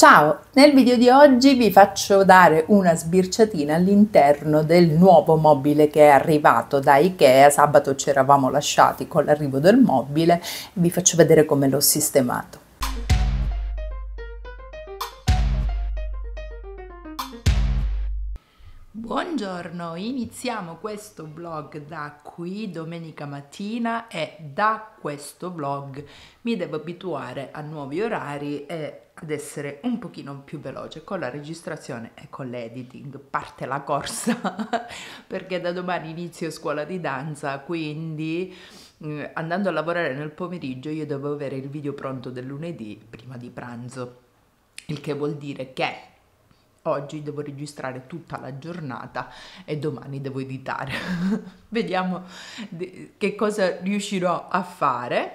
Ciao, nel video di oggi vi faccio dare una sbirciatina all'interno del nuovo mobile che è arrivato da Ikea, sabato ci eravamo lasciati con l'arrivo del mobile, vi faccio vedere come l'ho sistemato. Buongiorno, iniziamo questo vlog da qui domenica mattina e da questo vlog mi devo abituare a nuovi orari e ad essere un pochino più veloce con la registrazione e con l'editing parte la corsa perché da domani inizio scuola di danza quindi eh, andando a lavorare nel pomeriggio io devo avere il video pronto del lunedì prima di pranzo il che vuol dire che oggi devo registrare tutta la giornata e domani devo editare. Vediamo che cosa riuscirò a fare.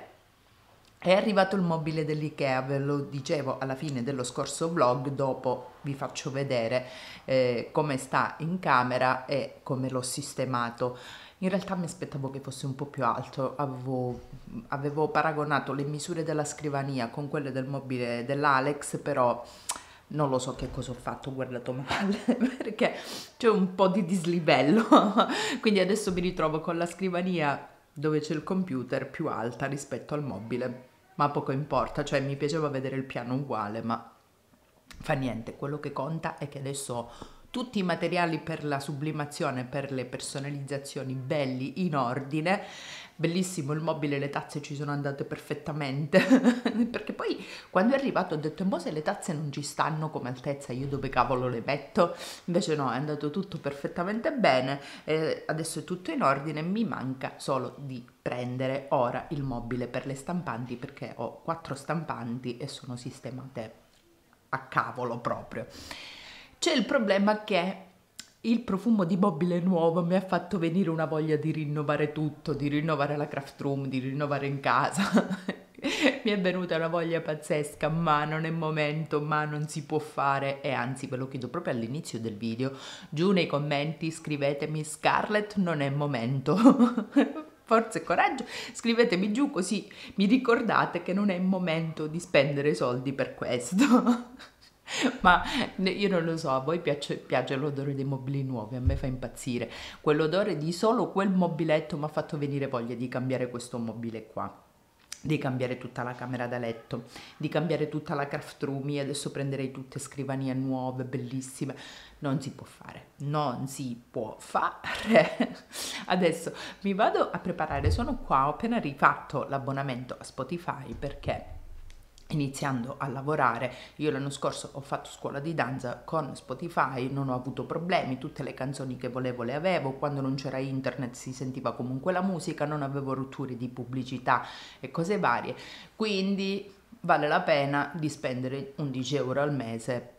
È arrivato il mobile dell'IKEA, ve lo dicevo alla fine dello scorso vlog, dopo vi faccio vedere eh, come sta in camera e come l'ho sistemato. In realtà mi aspettavo che fosse un po' più alto, avevo, avevo paragonato le misure della scrivania con quelle del mobile dell'Alex, però non lo so che cosa ho fatto, ho guardato male perché c'è un po' di dislivello, quindi adesso mi ritrovo con la scrivania dove c'è il computer più alta rispetto al mobile, ma poco importa, cioè mi piaceva vedere il piano uguale, ma fa niente, quello che conta è che adesso tutti i materiali per la sublimazione, per le personalizzazioni belli in ordine. Bellissimo il mobile, le tazze ci sono andate perfettamente. Perché poi quando è arrivato ho detto: eh, Ma se le tazze non ci stanno come altezza, io dove cavolo le metto? Invece no, è andato tutto perfettamente bene. Eh, adesso è tutto in ordine. Mi manca solo di prendere ora il mobile per le stampanti perché ho quattro stampanti e sono sistemate a cavolo proprio. C'è il problema che il profumo di mobile nuovo mi ha fatto venire una voglia di rinnovare tutto, di rinnovare la craft room, di rinnovare in casa. mi è venuta una voglia pazzesca, ma non è momento, ma non si può fare e anzi ve lo chiedo proprio all'inizio del video, giù nei commenti scrivetemi Scarlett non è momento. forza e coraggio, scrivetemi giù così mi ricordate che non è il momento di spendere soldi per questo. Ma io non lo so, a voi piace, piace l'odore dei mobili nuovi, a me fa impazzire. Quell'odore di solo quel mobiletto mi ha fatto venire voglia di cambiare questo mobile qua di cambiare tutta la camera da letto, di cambiare tutta la craft room, io adesso prenderei tutte scrivanie nuove, bellissime, non si può fare, non si può fare. Adesso mi vado a preparare, sono qua, ho appena rifatto l'abbonamento a Spotify perché iniziando a lavorare. Io l'anno scorso ho fatto scuola di danza con Spotify, non ho avuto problemi, tutte le canzoni che volevo le avevo, quando non c'era internet si sentiva comunque la musica, non avevo rotture di pubblicità e cose varie, quindi vale la pena di spendere 11 euro al mese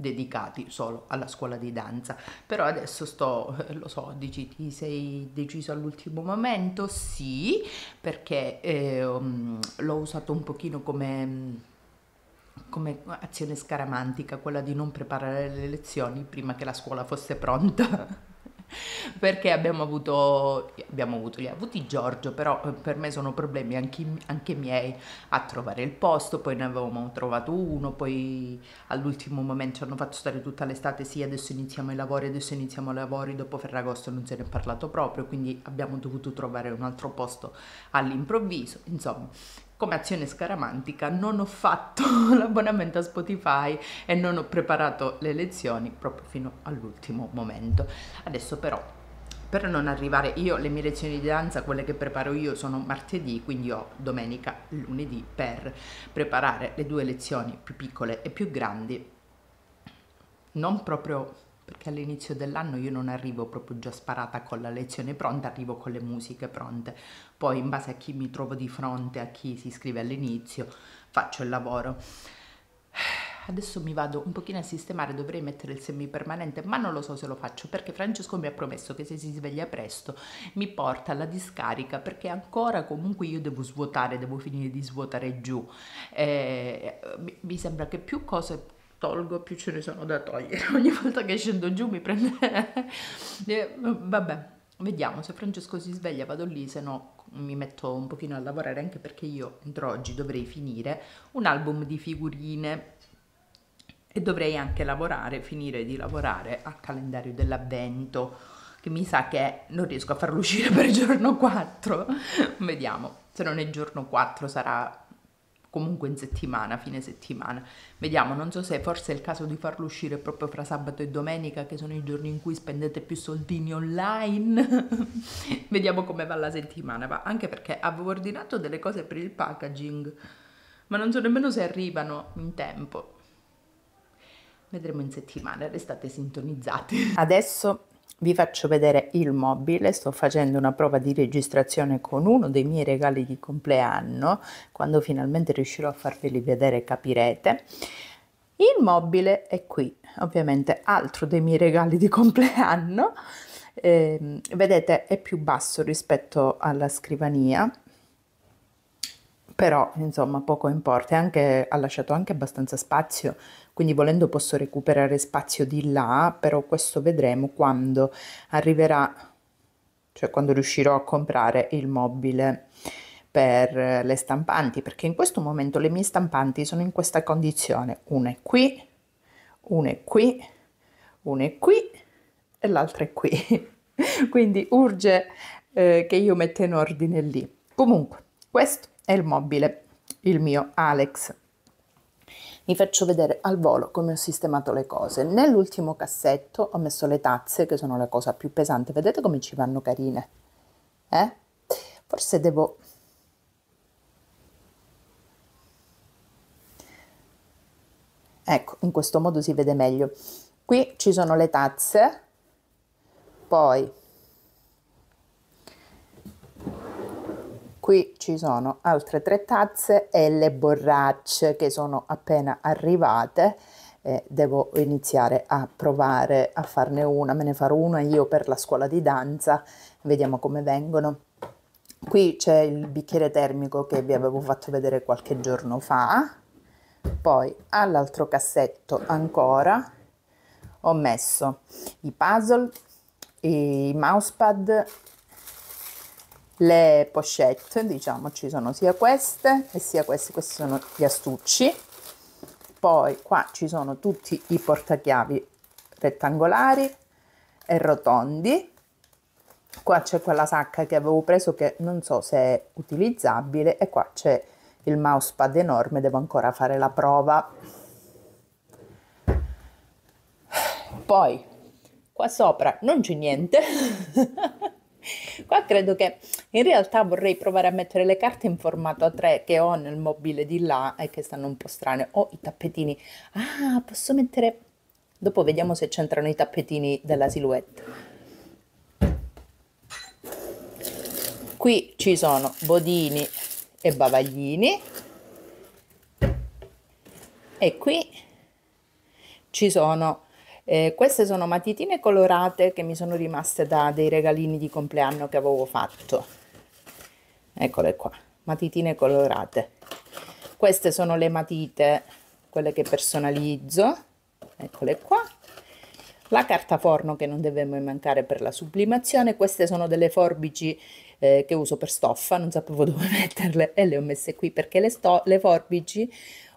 dedicati solo alla scuola di danza. Però adesso sto, eh, lo so, dici ti sei deciso all'ultimo momento? Sì, perché eh, l'ho usato un pochino come come azione scaramantica, quella di non preparare le lezioni prima che la scuola fosse pronta perché abbiamo avuto, abbiamo avuto, li ha avuti Giorgio, però eh, per me sono problemi anche, anche, miei a trovare il posto, poi ne avevamo trovato uno, poi all'ultimo momento ci hanno fatto stare tutta l'estate, sì adesso iniziamo i lavori, adesso iniziamo i lavori, dopo Ferragosto non se ne è parlato proprio, quindi abbiamo dovuto trovare un altro posto all'improvviso, insomma come azione scaramantica non ho fatto l'abbonamento a Spotify e non ho preparato le lezioni proprio fino all'ultimo momento. Adesso però per non arrivare io le mie lezioni di danza, quelle che preparo io sono martedì, quindi ho domenica, e lunedì per preparare le due lezioni più piccole e più grandi. Non proprio perché all'inizio dell'anno io non arrivo proprio già sparata con la lezione pronta, arrivo con le musiche pronte, poi in base a chi mi trovo di fronte, a chi si iscrive all'inizio, faccio il lavoro. Adesso mi vado un pochino a sistemare, dovrei mettere il semipermanente, ma non lo so se lo faccio perché Francesco mi ha promesso che se si sveglia presto mi porta alla discarica perché ancora comunque io devo svuotare, devo finire di svuotare giù. Eh, mi, mi sembra che più cose tolgo più ce ne sono da togliere. Ogni volta che scendo giù mi prende... Eh, vabbè, vediamo se Francesco si sveglia, vado lì, se no mi metto un pochino a lavorare anche perché io entro oggi dovrei finire un album di figurine e dovrei anche lavorare, finire di lavorare al calendario dell'avvento che mi sa che non riesco a farlo uscire per il giorno 4. Vediamo, se non è giorno 4 sarà comunque in settimana, fine settimana. Vediamo, non so se forse è il caso di farlo uscire proprio fra sabato e domenica, che sono i giorni in cui spendete più soldini online. Vediamo come va la settimana, va. Anche perché avevo ordinato delle cose per il packaging, ma non so nemmeno se arrivano in tempo. Vedremo in settimana, restate sintonizzati. Adesso vi faccio vedere il mobile, sto facendo una prova di registrazione con uno dei miei regali di compleanno, quando finalmente riuscirò a farveli vedere capirete. Il mobile è qui, ovviamente altro dei miei regali di compleanno, eh, vedete è più basso rispetto alla scrivania, però insomma poco importa, anche, ha lasciato anche abbastanza spazio, quindi volendo posso recuperare spazio di là, però questo vedremo quando arriverà, cioè quando riuscirò a comprare il mobile per le stampanti, perché in questo momento le mie stampanti sono in questa condizione, una è qui, una è qui, una è qui e l'altra è qui, quindi urge eh, che io metta in ordine lì. Comunque, questo e il mobile, il mio Alex. Vi faccio vedere al volo come ho sistemato le cose. Nell'ultimo cassetto ho messo le tazze, che sono la cosa più pesante. Vedete come ci vanno carine? Eh? Forse devo... Ecco, in questo modo si vede meglio. Qui ci sono le tazze, poi qui ci sono altre tre tazze e le borracce che sono appena arrivate eh, devo iniziare a provare a farne una me ne farò una io per la scuola di danza vediamo come vengono qui c'è il bicchiere termico che vi avevo fatto vedere qualche giorno fa poi all'altro cassetto ancora ho messo i puzzle i mousepad le pochette diciamo ci sono sia queste e sia queste questi sono gli astucci poi qua ci sono tutti i portachiavi rettangolari e rotondi qua c'è quella sacca che avevo preso che non so se è utilizzabile e qua c'è il mousepad enorme devo ancora fare la prova poi qua sopra non c'è niente Qua credo che in realtà vorrei provare a mettere le carte in formato A3 che ho nel mobile di là e che stanno un po' strane. Ho i tappetini. Ah, posso mettere... Dopo vediamo se c'entrano i tappetini della silhouette. Qui ci sono bodini e bavaglini. E qui ci sono eh, queste sono matitine colorate che mi sono rimaste da dei regalini di compleanno che avevo fatto. Eccole qua, matitine colorate. Queste sono le matite, quelle che personalizzo. Eccole qua. La carta forno che non deve mai mancare per la sublimazione. Queste sono delle forbici eh, che uso per stoffa, non sapevo dove metterle e le ho messe qui perché le, le forbici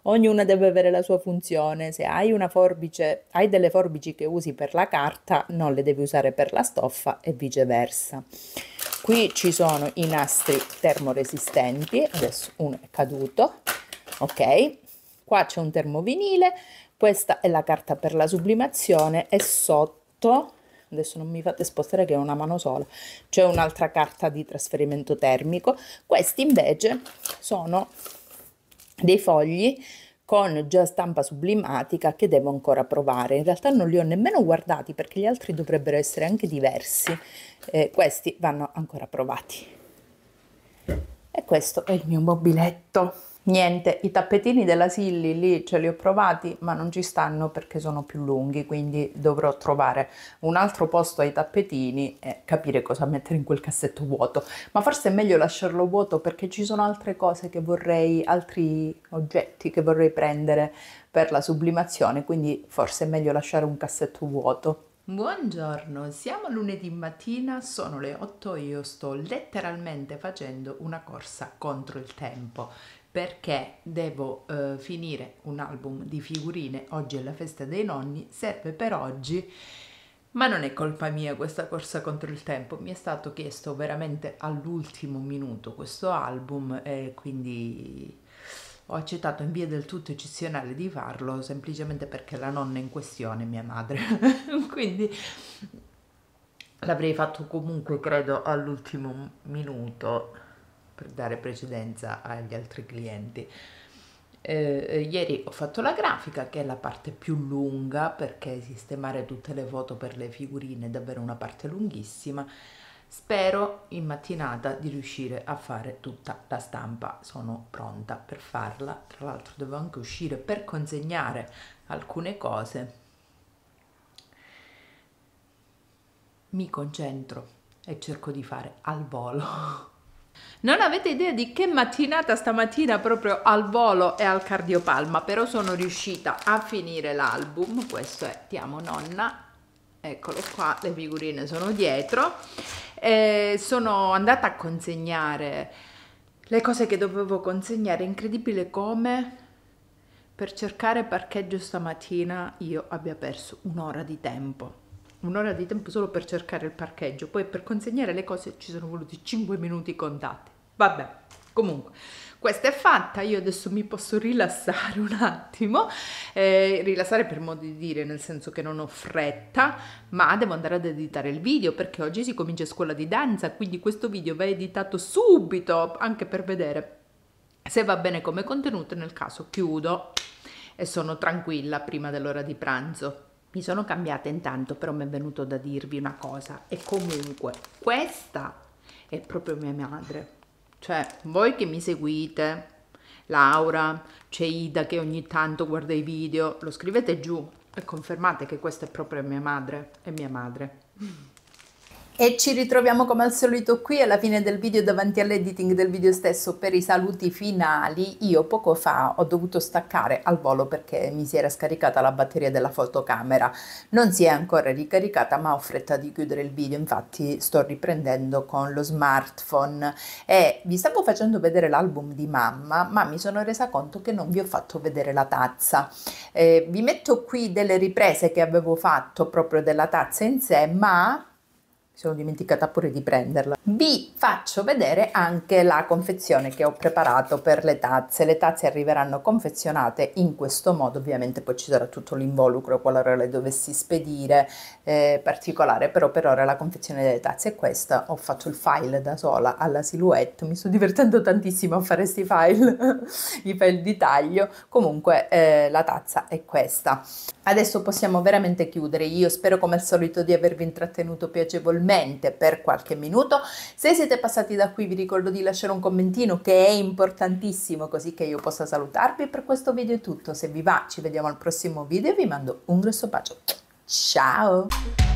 ognuna deve avere la sua funzione. Se hai una forbice, hai delle forbici che usi per la carta, non le devi usare per la stoffa e viceversa. Qui ci sono i nastri termoresistenti, adesso uno è caduto, ok? Qua c'è un termovinile, questa è la carta per la sublimazione e sotto adesso non mi fate spostare che è una mano sola, c'è un'altra carta di trasferimento termico, questi invece sono dei fogli con già stampa sublimatica che devo ancora provare. In realtà non li ho nemmeno guardati perché gli altri dovrebbero essere anche diversi. Eh, questi vanno ancora provati. E questo è il mio mobiletto. Niente, i tappetini della Silly lì ce li ho provati ma non ci stanno perché sono più lunghi quindi dovrò trovare un altro posto ai tappetini e capire cosa mettere in quel cassetto vuoto ma forse è meglio lasciarlo vuoto perché ci sono altre cose che vorrei, altri oggetti che vorrei prendere per la sublimazione quindi forse è meglio lasciare un cassetto vuoto Buongiorno, siamo lunedì mattina, sono le 8 io sto letteralmente facendo una corsa contro il tempo perché devo eh, finire un album di figurine, oggi è la festa dei nonni, serve per oggi, ma non è colpa mia questa corsa contro il tempo, mi è stato chiesto veramente all'ultimo minuto questo album e quindi ho accettato in via del tutto eccezionale di farlo, semplicemente perché la nonna in questione è mia madre, quindi l'avrei fatto comunque credo all'ultimo minuto per dare precedenza agli altri clienti. Eh, eh, ieri ho fatto la grafica che è la parte più lunga perché sistemare tutte le foto per le figurine è davvero una parte lunghissima. Spero in mattinata di riuscire a fare tutta la stampa, sono pronta per farla. Tra l'altro devo anche uscire per consegnare alcune cose. Mi concentro e cerco di fare al volo Non avete idea di che mattinata stamattina proprio al volo e al cardiopalma, però sono riuscita a finire l'album, questo è Ti amo nonna, eccolo qua, le figurine sono dietro, eh, sono andata a consegnare le cose che dovevo consegnare, incredibile come per cercare parcheggio stamattina io abbia perso un'ora di tempo. Un'ora di tempo solo per cercare il parcheggio, poi per consegnare le cose ci sono voluti 5 minuti contati. Vabbè, comunque. Questa è fatta, io adesso mi posso rilassare un attimo, eh, rilassare per modo di dire, nel senso che non ho fretta, ma devo andare ad editare il video perché oggi si comincia scuola di danza, quindi questo video va editato subito anche per vedere se va bene come contenuto, nel caso chiudo e sono tranquilla prima dell'ora di pranzo. Mi sono cambiata intanto, però mi è venuto da dirvi una cosa, e comunque questa è proprio mia madre cioè, voi che mi seguite, Laura, c'è Ida che ogni tanto guarda i video, lo scrivete giù e confermate che questa è proprio mia madre e mia madre. E ci ritroviamo come al solito qui alla fine del video davanti all'editing del video stesso per i saluti finali. Io poco fa ho dovuto staccare al volo perché mi si era scaricata la batteria della fotocamera. Non si è ancora ricaricata ma ho fretta di chiudere il video, infatti sto riprendendo con lo smartphone e vi stavo facendo vedere l'album di mamma ma mi sono resa conto che non vi ho fatto vedere la tazza. Eh, vi metto qui delle riprese che avevo fatto proprio della tazza in sé ma mi sono dimenticata pure di prenderla. Vi faccio vedere anche la confezione che ho preparato per le tazze. Le tazze arriveranno confezionate in questo modo, ovviamente poi ci sarà tutto l'involucro qualora le dovessi spedire, eh, particolare, però per ora la confezione delle tazze è questa. Ho fatto il file da sola alla silhouette, mi sto divertendo tantissimo a fare questi file, i file di taglio. Comunque eh, la tazza è questa. Adesso possiamo veramente chiudere. Io spero come al solito di avervi intrattenuto piacevolmente agevolmente per qualche minuto. Se siete passati da qui vi ricordo di lasciare un commentino che è importantissimo così che io possa salutarvi. Per questo video è tutto, se vi va ci vediamo al prossimo video e vi mando un grosso bacio. Ciao!